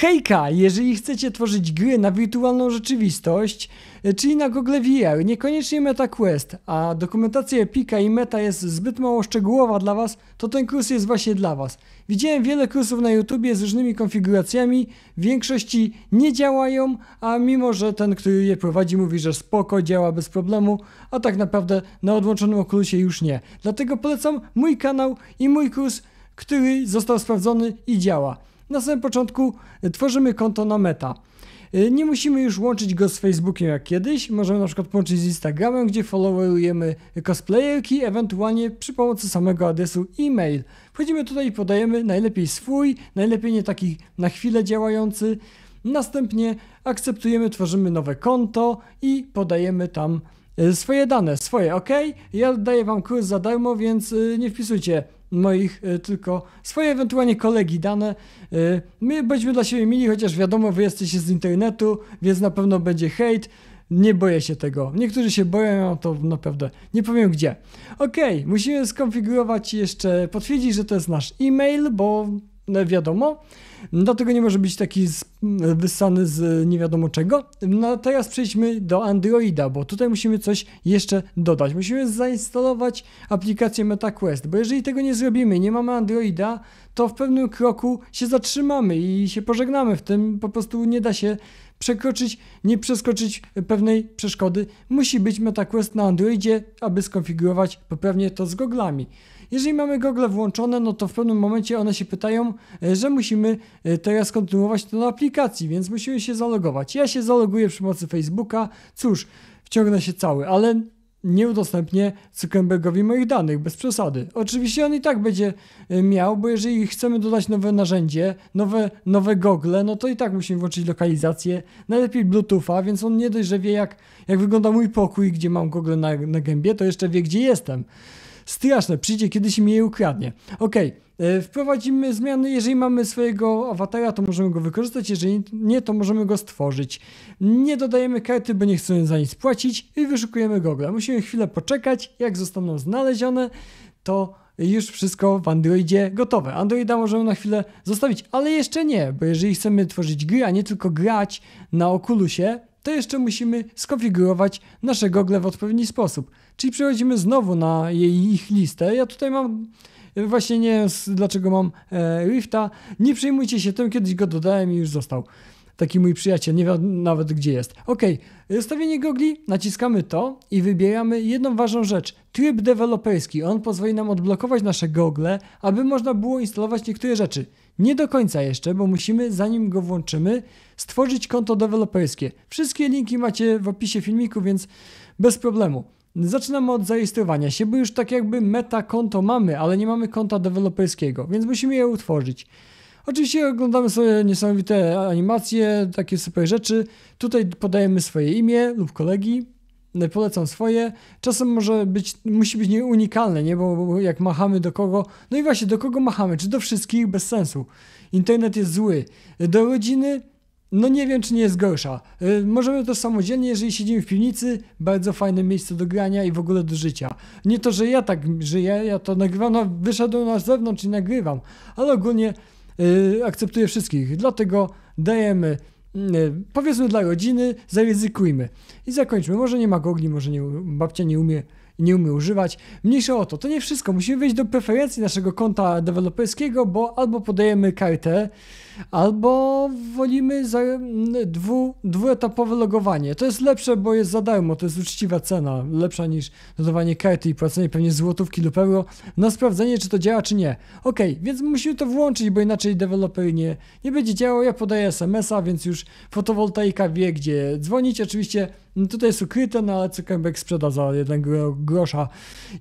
Hejka, jeżeli chcecie tworzyć gry na wirtualną rzeczywistość, e, czyli na Google VR, niekoniecznie MetaQuest, a dokumentacja Epika i Meta jest zbyt mało szczegółowa dla Was, to ten kurs jest właśnie dla Was. Widziałem wiele kursów na YouTubie z różnymi konfiguracjami, w większości nie działają, a mimo, że ten, który je prowadzi mówi, że spoko, działa bez problemu, a tak naprawdę na odłączonym okulusie już nie. Dlatego polecam mój kanał i mój kurs, który został sprawdzony i działa. Na samym początku e, tworzymy konto na Meta. E, nie musimy już łączyć go z Facebookiem jak kiedyś, możemy na przykład połączyć z Instagramem, gdzie followujemy cosplayerki, ewentualnie przy pomocy samego adresu e-mail. Wchodzimy tutaj i podajemy najlepiej swój, najlepiej nie taki na chwilę działający. Następnie akceptujemy, tworzymy nowe konto i podajemy tam e, swoje dane, swoje, ok? Ja daję Wam kurs za darmo, więc nie wpisujcie moich e, tylko swoje ewentualnie kolegi dane. E, my będziemy dla siebie mili, chociaż wiadomo, wy jesteście z internetu, więc na pewno będzie hejt. Nie boję się tego. Niektórzy się boją, to naprawdę nie powiem gdzie. Ok, musimy skonfigurować jeszcze, potwierdzić, że to jest nasz e-mail, bo no wiadomo. Dlatego nie może być taki wyssany z nie wiadomo czego. No teraz przejdźmy do Androida, bo tutaj musimy coś jeszcze dodać. Musimy zainstalować aplikację MetaQuest, bo jeżeli tego nie zrobimy, nie mamy Androida, to w pewnym kroku się zatrzymamy i się pożegnamy w tym. Po prostu nie da się przekroczyć, nie przeskoczyć pewnej przeszkody. Musi być MetaQuest na Androidzie, aby skonfigurować poprawnie to z goglami. Jeżeli mamy gogle włączone, no to w pewnym momencie one się pytają, e, że musimy e, teraz kontynuować to na aplikacji, więc musimy się zalogować. Ja się zaloguję przy pomocy Facebooka, cóż, wciągnę się cały, ale nie udostępnię Zuckerbergowi moich danych, bez przesady. Oczywiście on i tak będzie e, miał, bo jeżeli chcemy dodać nowe narzędzie, nowe, nowe gogle, no to i tak musimy włączyć lokalizację, najlepiej Bluetootha, więc on nie dość, że wie jak, jak wygląda mój pokój, gdzie mam gogle na, na gębie, to jeszcze wie gdzie jestem. Straszne, przyjdzie kiedyś i mi je ukradnie. Okej, okay. E, wprowadzimy zmiany. Jeżeli mamy swojego awatara, to możemy go wykorzystać, jeżeli nie, to możemy go stworzyć. Nie dodajemy karty, bo nie chcemy za nic płacić i wyszukujemy Google. Musimy chwilę poczekać, jak zostaną znalezione, to już wszystko w Androidzie gotowe. Androida możemy na chwilę zostawić, ale jeszcze nie, bo jeżeli chcemy tworzyć gry, a nie tylko grać na Oculusie, to jeszcze musimy skonfigurować nasze gogle w odpowiedni sposób. Czyli przechodzimy znowu na jej, ich listę. Ja tutaj mam e, Właśnie nie wiem dlaczego mam e, Rifta. Nie przejmujcie się tym, kiedyś go dodałem i już został. Taki mój przyjaciel, nie wiem nawet gdzie jest. Ok, e, stawienie gogli, naciskamy to i wybieramy jedną ważną rzecz. Tryb deweloperski. On pozwoli nam odblokować nasze gogle, aby można było instalować niektóre rzeczy. Nie do końca jeszcze, bo musimy, zanim go włączymy, stworzyć konto deweloperskie. Wszystkie linki macie w opisie filmiku, więc bez problemu. Zaczynamy od zarejestrowania się, bo już tak jakby meta konto mamy, ale nie mamy konta deweloperskiego, więc musimy je utworzyć. Oczywiście oglądamy sobie niesamowite animacje, takie super rzeczy. Tutaj podajemy swoje imię lub kolegi, e, polecam swoje. Czasem może być, musi być nieunikalne, nie? Bo, bo, jak machamy do kogo, no i właśnie do kogo machamy, czy do wszystkich, bez sensu. Internet jest zły. Do rodziny no nie wiem, czy nie jest gorsza. Y, możemy to samodzielnie, jeżeli siedzimy w piwnicy, bardzo fajne miejsce do grania i w ogóle do życia. Nie to, że ja tak żyję, ja to nagrywam, no wyszedłem na zewnątrz i nagrywam, ale ogólnie yy, akceptuję wszystkich, dlatego dajemy, yy, powiedzmy dla rodziny, zaryzykujmy. I zakończmy, może nie ma gogli, może nie, babcia nie umie nie umie używać. Mniejsza o to, to nie wszystko. Musimy wejść do preferencji naszego konta deweloperskiego, bo albo podajemy kartę, albo wolimy za, dwu, dwuetapowe logowanie. To jest lepsze, bo jest za darmo, to jest uczciwa cena, lepsza niż dodawanie karty i płacenie pewnie złotówki lub euro na sprawdzenie, czy to działa, czy nie. Ok, więc musimy to włączyć, bo inaczej deweloper nie, nie będzie działał. Ja podaję SMS-a, więc już fotowoltaika wie, gdzie dzwonić. Oczywiście tutaj jest ukryte, no ale Zuckerberg sprzeda za jeden grosza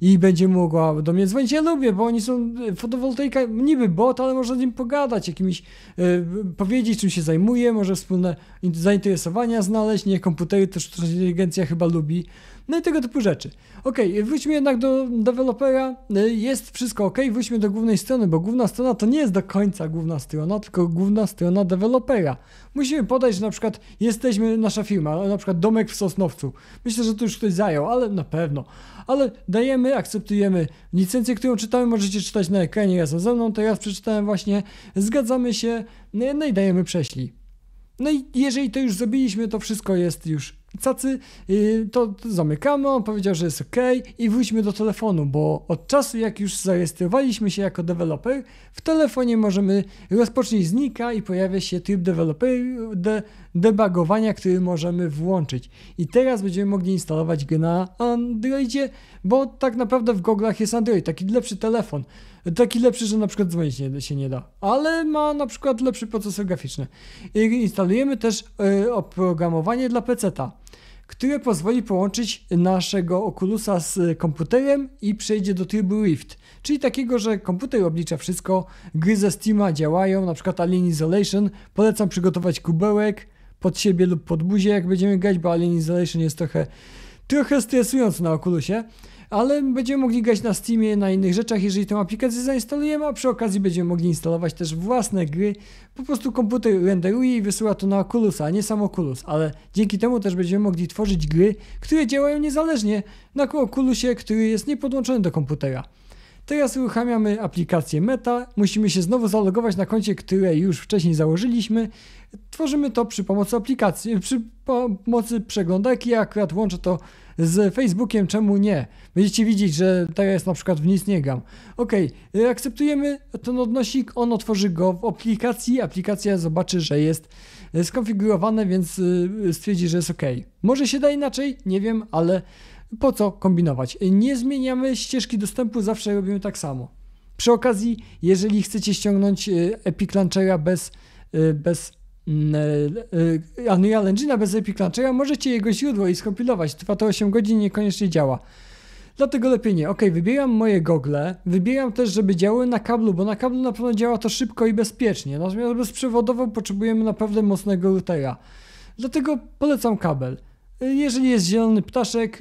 i będzie mogła do mnie dzwonić. Ja lubię, bo oni są fotowoltaika, niby bot, ale można z nim pogadać jakimiś e, Y, powiedzieć, czym się zajmuje, może wspólne zainteresowania znaleźć. Nie, komputery też sztuczna inteligencja chyba lubi. No i tego typu rzeczy. Ok, wróćmy jednak do dewelopera. Y, jest wszystko ok, wróćmy do głównej strony, bo główna strona to nie jest do końca główna strona, tylko główna strona dewelopera. Musimy podać, że na przykład jesteśmy, nasza firma, na przykład domek w Sosnowcu. Myślę, że to już ktoś zajął, ale na pewno. Ale dajemy, akceptujemy licencję, którą czytamy, możecie czytać na ekranie razem ze mną, teraz przeczytałem właśnie, zgadzamy się, no i dajemy prześli. No i jeżeli to już zrobiliśmy, to wszystko jest już cacy, y, to zamykamy, on powiedział, że jest ok i wróćmy do telefonu, bo od czasu jak już zarejestrowaliśmy się jako deweloper, w telefonie możemy rozpocząć znika i pojawia się tryb developer, de, debugowania, który możemy włączyć. I teraz będziemy mogli instalować go na Androidzie, bo tak naprawdę w goglach jest Android, taki lepszy telefon. Taki lepszy, że na przykład dzwonić nie, się nie da, ale ma na przykład lepszy procesor graficzny. I instalujemy też y, oprogramowanie dla PC-ta które pozwoli połączyć naszego Oculusa z komputerem i przejdzie do trybu Rift, czyli takiego, że komputer oblicza wszystko, gry ze Steama działają, na przykład Alien Isolation, polecam przygotować kubełek pod siebie lub pod buzię jak będziemy grać, bo Alien Isolation jest trochę, trochę stresujący na Oculusie ale będziemy mogli grać na Steamie, na innych rzeczach, jeżeli tę aplikację zainstalujemy, a przy okazji będziemy mogli instalować też własne gry. Po prostu komputer renderuje i wysyła to na Oculus, a nie samo Oculus, ale dzięki temu też będziemy mogli tworzyć gry, które działają niezależnie na Oculusie, który jest niepodłączony do komputera. Teraz uruchamiamy aplikację Meta, musimy się znowu zalogować na koncie, które już wcześniej założyliśmy. Tworzymy to przy pomocy aplikacji, przy pomocy przeglądarki, ja akurat łączę to z Facebookiem czemu nie? Będziecie widzieć, że tak jest na przykład w nic nie gam. Ok, akceptujemy ten odnosik, on otworzy go w aplikacji, aplikacja zobaczy, że jest y, skonfigurowane, więc y, stwierdzi, że jest ok. Może się da inaczej, nie wiem, ale po co kombinować? Nie zmieniamy ścieżki dostępu, zawsze robimy tak samo. Przy okazji, jeżeli chcecie ściągnąć y, Epic Launchera bez, bez Mm, e, e, Unreal Engine bez Epic a możecie jego źródło i skompilować. Trwa to 8 godzin niekoniecznie działa. Dlatego lepiej nie. Ok, wybieram moje gogle, wybieram też, żeby działały na kablu, bo na kablu na pewno działa to szybko i bezpiecznie. Natomiast bezprzewodowo potrzebujemy naprawdę mocnego routera. Dlatego polecam kabel. E, jeżeli jest zielony ptaszek,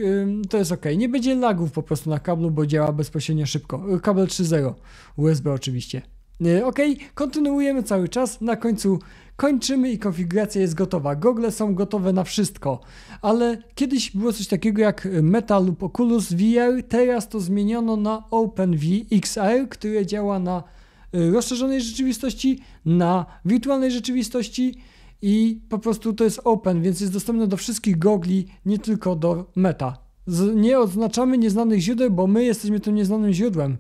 to jest ok. Nie będzie lagów po prostu na kablu, bo działa bezpośrednio szybko. Kabel 3.0 USB oczywiście. Ok, kontynuujemy cały czas. Na końcu kończymy i konfiguracja jest gotowa. Gogle są gotowe na wszystko, ale kiedyś było coś takiego jak Meta lub Oculus VR, teraz to zmieniono na OpenVXR, które działa na y, rozszerzonej rzeczywistości, na wirtualnej rzeczywistości i po prostu to jest open, więc jest dostępne do wszystkich gogli, nie tylko do meta. Z, nie odznaczamy nieznanych źródeł, bo my jesteśmy tym nieznanym źródłem.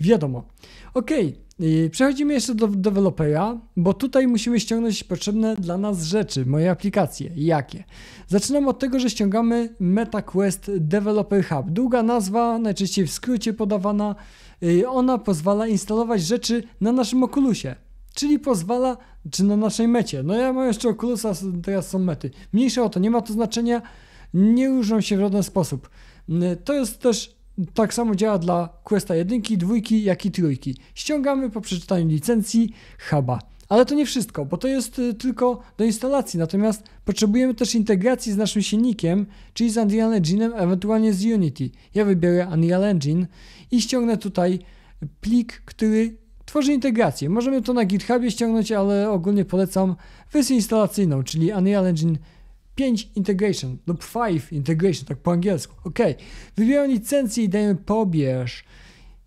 Wiadomo. Ok, przechodzimy jeszcze do dewelopera, bo tutaj musimy ściągnąć potrzebne dla nas rzeczy, moje aplikacje. Jakie? Zaczynamy od tego, że ściągamy MetaQuest Developer Hub. Długa nazwa, najczęściej w skrócie podawana. Y, ona pozwala instalować rzeczy na naszym okulusie czyli pozwala, czy na naszej mecie. No ja mam jeszcze Oculusa, teraz są mety. Mniejsze o to, nie ma to znaczenia, nie różnią się w żaden sposób. Y, to jest też tak samo działa dla Questa 1, 2, jak i 3. Ściągamy po przeczytaniu licencji huba. Ale to nie wszystko, bo to jest y, tylko do instalacji. Natomiast potrzebujemy też integracji z naszym silnikiem, czyli z Unreal Engine'em, ewentualnie z Unity. Ja wybiorę Unreal Engine i ściągnę tutaj plik, który tworzy integrację. Możemy to na GitHubie ściągnąć, ale ogólnie polecam wersję instalacyjną, czyli Unreal Engine 5 integration lub 5 integration, tak po angielsku. Ok, wybieram licencję i dajemy pobierz.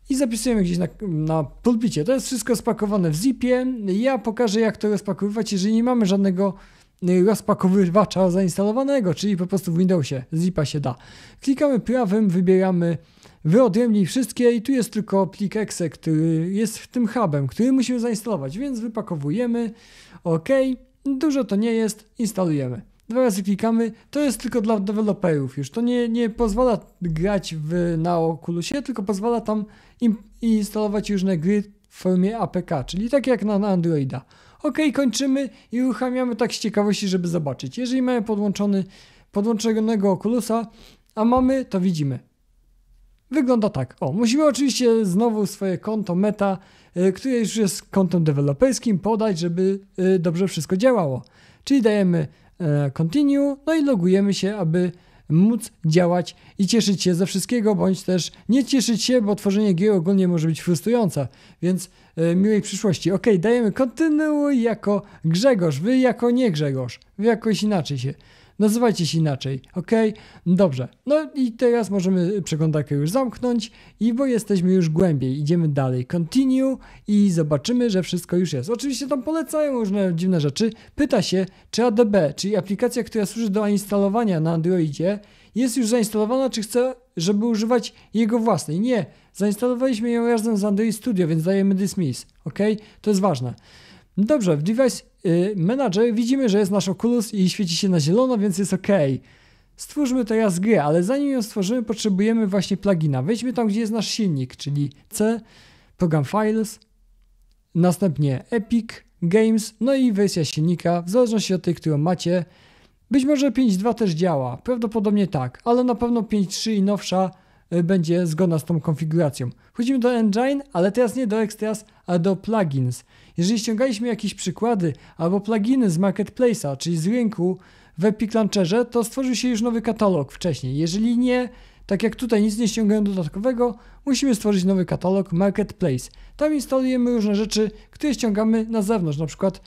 I zapisujemy gdzieś na, na pulpicie. To jest wszystko spakowane w zipie. Ja pokażę jak to rozpakowywać, jeżeli nie mamy żadnego y, rozpakowywacza zainstalowanego, czyli po prostu w Windowsie, zipa się da. Klikamy prawym, wybieramy wyodrębnij wszystkie i tu jest tylko plik exe, który jest tym hubem, który musimy zainstalować, więc wypakowujemy, ok, dużo to nie jest, instalujemy dwa razy klikamy, to jest tylko dla deweloperów już, to nie, nie pozwala grać w, na Oculusie, tylko pozwala tam im, instalować różne gry w formie APK, czyli tak jak na, na Androida. Ok, kończymy i uruchamiamy tak z ciekawości, żeby zobaczyć. Jeżeli mamy podłączony, podłączonego Oculusa, a mamy, to widzimy. Wygląda tak. O, musimy oczywiście znowu swoje konto meta, y, które już jest kontem deweloperskim, podać, żeby y, dobrze wszystko działało. Czyli dajemy E, continue, no i logujemy się, aby móc działać i cieszyć się ze wszystkiego, bądź też nie cieszyć się, bo tworzenie gier ogólnie może być frustrujące, więc e, miłej przyszłości. Ok, dajemy kontynuuj jako Grzegorz, wy jako nie Grzegorz, wy jakoś inaczej się nazywajcie się inaczej, ok? Dobrze, no i teraz możemy przeglądarkę już zamknąć, i bo jesteśmy już głębiej, idziemy dalej, continue i zobaczymy, że wszystko już jest. Oczywiście tam polecają różne dziwne rzeczy. Pyta się, czy ADB, czyli aplikacja, która służy do instalowania na Androidzie, jest już zainstalowana, czy chce, żeby używać jego własnej. Nie, zainstalowaliśmy ją razem z Android Studio, więc dajemy dismiss, ok? To jest ważne. Dobrze, w device Y, menadżer, widzimy, że jest nasz Oculus i świeci się na zielono, więc jest ok. Stwórzmy teraz grę, ale zanim ją stworzymy, potrzebujemy właśnie plugina. Wejdźmy tam, gdzie jest nasz silnik, czyli C, Program Files, następnie Epic, Games, no i wersja silnika, w zależności od tej, którą macie. Być może 5.2 też działa, prawdopodobnie tak, ale na pewno 5.3 i nowsza y, będzie zgodna z tą konfiguracją. Chodźmy do Engine, ale teraz nie do Extras, do plugins. Jeżeli ściągaliśmy jakieś przykłady albo pluginy z marketplace'a, czyli z rynku w Epic Launcherze, to stworzył się już nowy katalog wcześniej. Jeżeli nie, tak jak tutaj nic nie ściągają dodatkowego, musimy stworzyć nowy katalog Marketplace. Tam instalujemy różne rzeczy, które ściągamy na zewnątrz, na przykład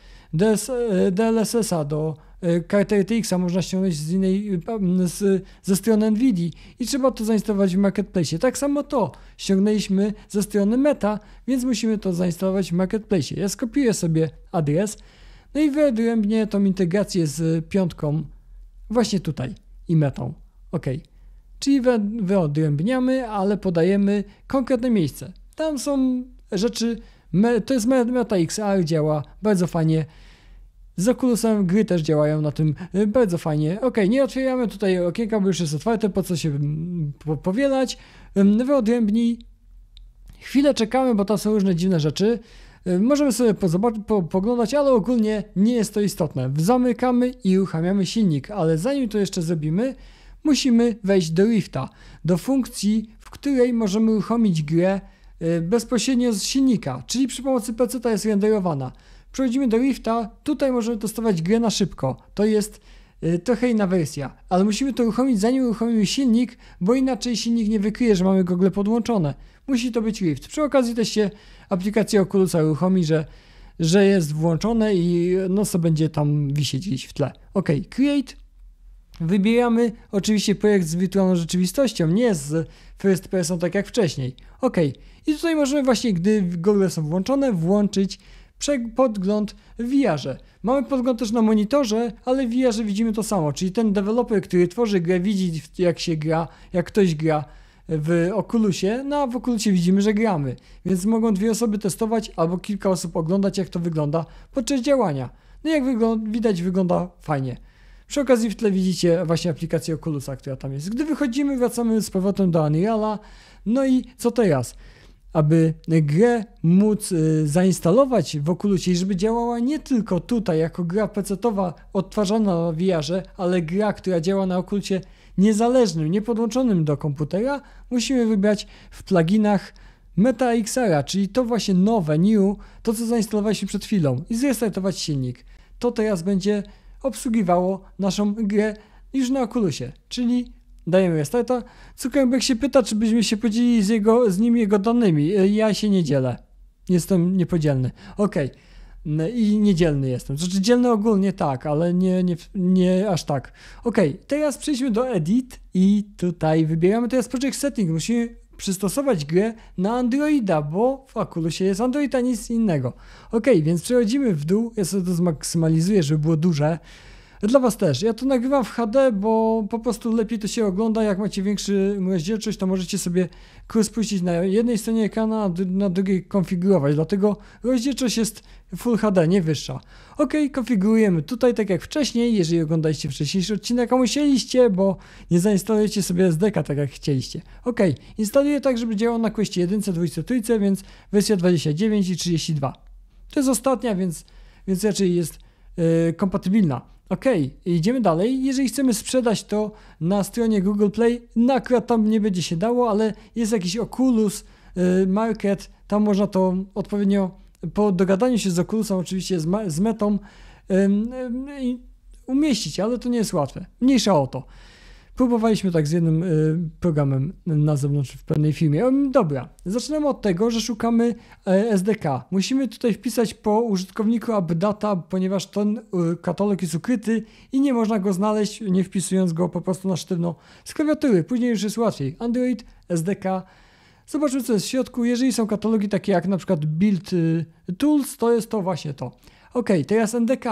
DLSS-a e, do E, kartę RTX-a można ściągnąć z innej, y, z, ze strony Nvidia i trzeba to zainstalować w Marketplace. Tak samo to ściągnęliśmy ze strony Meta, więc musimy to zainstalować w Marketplace. Ja skopiuję sobie adres, no i wyodrębnię tą integrację z piątką właśnie tutaj i metą. OK. Czyli wyodrębniamy, ale podajemy konkretne miejsce. Tam są rzeczy, to jest meta XR, działa bardzo fajnie. Z Oculusem gry też działają na tym e, bardzo fajnie. Ok, nie otwieramy tutaj okienka, bo już jest otwarte, po co się mm, powielać. Wyodrębnij. Chwilę czekamy, bo tam są różne dziwne rzeczy. Możemy sobie po, poglądać, ale ogólnie nie jest to istotne. Zamykamy i uruchamiamy silnik, ale zanim to jeszcze zrobimy, musimy wejść do lifta, do funkcji, w której możemy uruchomić grę e, bezpośrednio z silnika, czyli przy pomocy PC ta jest renderowana. Przechodzimy do Rifta, tutaj możemy testować grę na szybko, to jest y, trochę inna wersja, ale musimy to uruchomić zanim uruchomimy silnik, bo inaczej silnik nie wykryje, że mamy gogle podłączone. Musi to być Rift. Przy okazji też się aplikacja Oculusa uruchomi, że, że jest włączone i no co będzie tam wisieć gdzieś w tle. Ok, create. Wybieramy oczywiście projekt z wirtualną rzeczywistością, nie z first person tak jak wcześniej. Ok, i tutaj możemy właśnie, gdy gogle są włączone, włączyć podgląd w VR-ze. Mamy podgląd też na monitorze, ale w VR-ze widzimy to samo, czyli ten deweloper, który tworzy grę, widzi jak się gra, jak ktoś gra w Oculusie, no a w Oculusie widzimy, że gramy, więc mogą dwie osoby testować albo kilka osób oglądać, jak to wygląda podczas działania. No jak wygląda, widać, wygląda fajnie. Przy okazji w tle widzicie właśnie aplikację Oculusa, która tam jest. Gdy wychodzimy, wracamy z powrotem do Unreala. No i co teraz? aby grę móc y, zainstalować w Oculusie i żeby działała nie tylko tutaj jako gra pecetowa odtwarzana na VR-ze, ale gra, która działa na Oculusie niezależnym, niepodłączonym do komputera, musimy wybrać w pluginach MetaXR, czyli to właśnie nowe, new, to co zainstalowaliśmy przed chwilą i zrestartować silnik. To teraz będzie obsługiwało naszą grę już na Oculusie, czyli Dajemy jest to. Zuckerberg się pyta, czy byśmy się podzielili z, jego, z nim jego danymi. E, ja się nie dzielę. Jestem niepodzielny. Okej. Okay. I niedzielny jestem. Znaczy dzielny ogólnie tak, ale nie, nie, nie aż tak. Okej, okay. teraz przejdźmy do Edit i tutaj wybieramy teraz Project Setting. Musimy przystosować grę na Androida, bo w Oculusie jest Android, a nic innego. Ok, więc przechodzimy w dół, ja sobie to zmaksymalizuję, żeby było duże. Dla Was też. Ja to nagrywam w HD, bo po prostu lepiej to się ogląda. Jak macie większą rozdzielczość, to możecie sobie kurs puścić na jednej stronie ekranu, a na drugiej konfigurować. Dlatego rozdzielczość jest Full HD, nie wyższa. Ok, konfigurujemy tutaj tak jak wcześniej, jeżeli oglądaliście wcześniejszy odcinek, a musieliście, bo nie zainstalujecie sobie SDK tak jak chcieliście. Ok, instaluję tak, żeby działał na kwestii 1, 2, 3, więc wersja 29 i 32. To jest ostatnia, więc, więc raczej jest yy, kompatybilna. Ok, idziemy dalej. Jeżeli chcemy sprzedać to na stronie Google Play, na no akurat tam nie będzie się dało, ale jest jakiś Oculus y, Market, tam można to odpowiednio po dogadaniu się z Oculusem, oczywiście z, z metą, umieścić, ale to nie jest łatwe. Mniejsza o to. Próbowaliśmy tak z jednym y, programem na zewnątrz w pewnej firmie. Dobra, zaczynamy od tego, że szukamy e, SDK. Musimy tutaj wpisać po użytkowniku AppData, ponieważ ten y, katalog jest ukryty i nie można go znaleźć, nie wpisując go po prostu na sztywno z klawiatury. Później już jest łatwiej. Android, SDK. Zobaczmy, co jest w środku. Jeżeli są katalogi takie jak na przykład Build y, Tools, to jest to właśnie to. Ok, teraz NDK.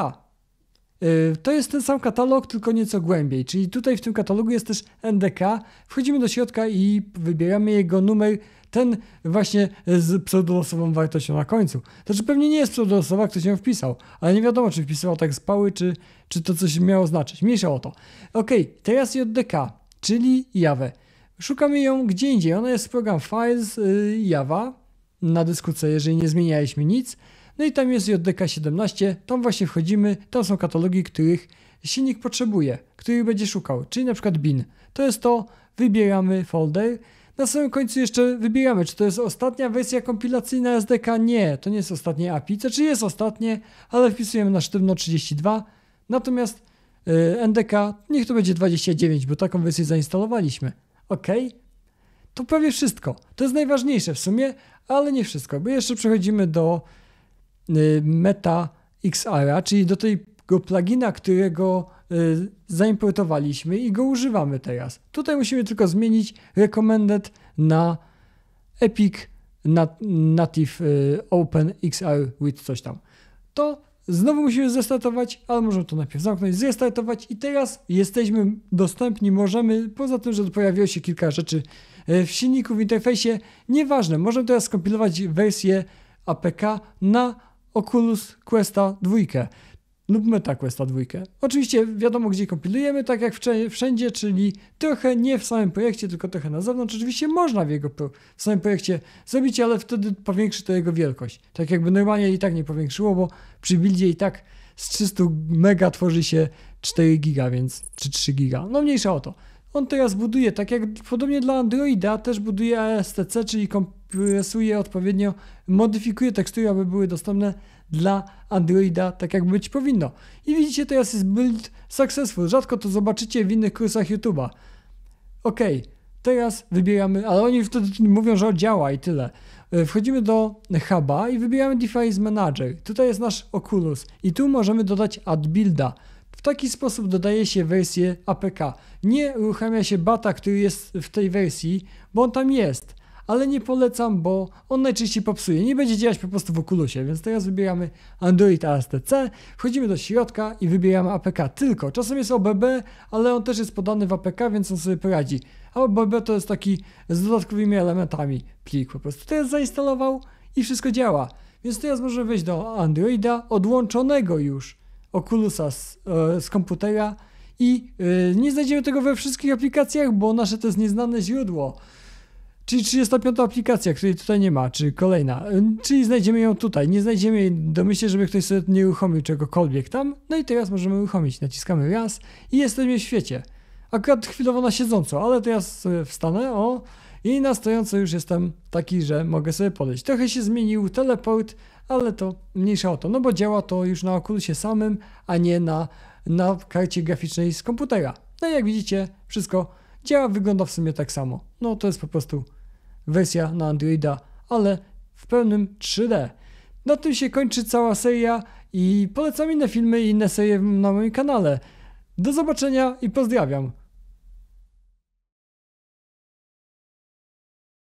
Y, to jest ten sam katalog, tylko nieco głębiej, czyli tutaj w tym katalogu jest też NDK. Wchodzimy do środka i wybieramy jego numer, ten właśnie z pseudolosową wartością na końcu. znaczy pewnie nie jest pseudolosowa, ktoś ją wpisał, ale nie wiadomo, czy wpisywał tak z pały, czy, czy to coś miało znaczyć. Mniejsza o to. Ok, teraz JDK, czyli Jawę. Szukamy ją gdzie indziej. Ona jest w program Files y, Java na dysku C, jeżeli nie zmienialiśmy nic. No i tam jest JDK 17, tam właśnie wchodzimy, tam są katalogi, których silnik potrzebuje, których będzie szukał, czyli na przykład bin. To jest to, wybieramy folder, na samym końcu jeszcze wybieramy, czy to jest ostatnia wersja kompilacyjna SDK. Nie, to nie jest ostatnie API, to czy znaczy, jest ostatnie, ale wpisujemy na sztywno 32. Natomiast yy, NDK, niech to będzie 29, bo taką wersję zainstalowaliśmy. OK. To prawie wszystko. To jest najważniejsze w sumie, ale nie wszystko, bo jeszcze przechodzimy do Y, Meta XR, czyli do tego plugina, którego y, zaimportowaliśmy i go używamy teraz. Tutaj musimy tylko zmienić recommended na Epic Native y, Open XR with coś tam. To znowu musimy zrestartować, ale możemy to najpierw zamknąć, zrestartować i teraz jesteśmy dostępni, możemy, poza tym, że pojawiło się kilka rzeczy w silniku, w interfejsie, nieważne, możemy teraz skompilować wersję APK na Oculus Questa 2 lub Questa 2. Oczywiście wiadomo, gdzie kompilujemy, tak jak wszędzie, czyli trochę nie w samym projekcie, tylko trochę na zewnątrz. Oczywiście można w jego w samym projekcie zrobić, ale wtedy powiększy to jego wielkość. Tak jakby normalnie i tak nie powiększyło, bo przy buildzie i tak z 300 mega tworzy się 4 giga, więc czy 3 giga. No mniejsza o to. On teraz buduje, tak jak podobnie dla Androida, też buduje ASTC, czyli komp plasuje odpowiednio, modyfikuje tekstury, aby były dostępne dla Androida tak jak być powinno. I widzicie, teraz jest build successful. Rzadko to zobaczycie w innych kursach YouTube'a. Ok, teraz wybieramy, ale oni wtedy mówią, że działa i tyle. E, wchodzimy do huba i wybieramy Device Manager. Tutaj jest nasz Oculus i tu możemy dodać add builda. W taki sposób dodaje się wersję APK. Nie uruchamia się bata, który jest w tej wersji, bo on tam jest ale nie polecam, bo on najczęściej popsuje. Nie będzie działać po prostu w Oculusie, więc teraz wybieramy Android ASTC, wchodzimy do środka i wybieramy APK tylko. Czasem jest OBB, ale on też jest podany w APK, więc on sobie poradzi. A OBB to jest taki z dodatkowymi elementami plik po prostu. Teraz zainstalował i wszystko działa. Więc teraz możemy wejść do Androida odłączonego już Oculusa z, e, z komputera i e, nie znajdziemy tego we wszystkich aplikacjach, bo nasze to jest nieznane źródło. Czyli 35 aplikacja, której tutaj nie ma, czy kolejna, y, czyli znajdziemy ją tutaj. Nie znajdziemy jej domyślnie, żeby ktoś sobie nie uruchomił czegokolwiek tam. No i teraz możemy uruchomić. Naciskamy raz i jesteśmy w świecie. Akurat chwilowo na siedząco, ale teraz sobie wstanę, o, i na stojąco już jestem taki, że mogę sobie podejść. Trochę się zmienił teleport, ale to mniejsza o to, no bo działa to już na okulusie samym, a nie na, na karcie graficznej z komputera. No i jak widzicie, wszystko Działa, wygląda w sumie tak samo. No to jest po prostu wersja na Androida, ale w pełnym 3D. Na tym się kończy cała seria i polecam inne filmy i inne serie na moim kanale. Do zobaczenia i pozdrawiam.